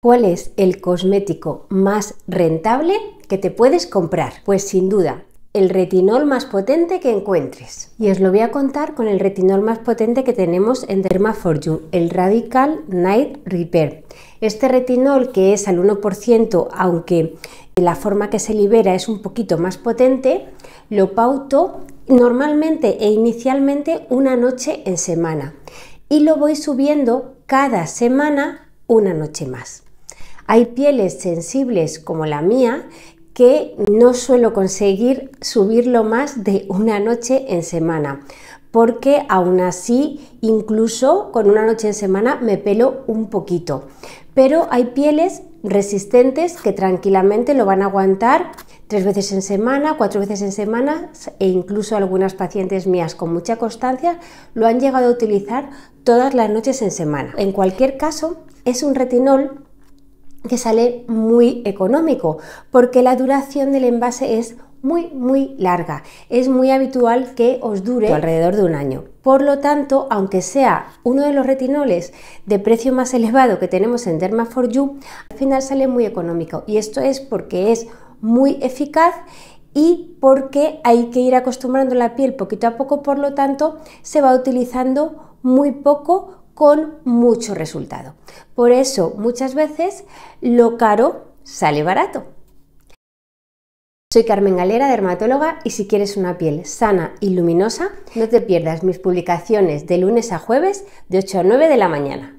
¿Cuál es el cosmético más rentable que te puedes comprar? Pues sin duda, el retinol más potente que encuentres. Y os lo voy a contar con el retinol más potente que tenemos en Derma For You, el Radical Night Repair. Este retinol que es al 1%, aunque la forma que se libera es un poquito más potente, lo pauto normalmente e inicialmente una noche en semana y lo voy subiendo cada semana una noche más. Hay pieles sensibles como la mía que no suelo conseguir subirlo más de una noche en semana, porque aún así, incluso con una noche en semana, me pelo un poquito. Pero hay pieles resistentes que tranquilamente lo van a aguantar tres veces en semana, cuatro veces en semana e incluso algunas pacientes mías con mucha constancia lo han llegado a utilizar todas las noches en semana. En cualquier caso, es un retinol que sale muy económico, porque la duración del envase es muy, muy larga. Es muy habitual que os dure alrededor de un año. Por lo tanto, aunque sea uno de los retinoles de precio más elevado que tenemos en Derma for You, al final sale muy económico. Y esto es porque es muy eficaz y porque hay que ir acostumbrando la piel poquito a poco, por lo tanto, se va utilizando muy poco con mucho resultado. Por eso muchas veces lo caro sale barato. Soy Carmen Galera, dermatóloga, y si quieres una piel sana y luminosa, no te pierdas mis publicaciones de lunes a jueves de 8 a 9 de la mañana.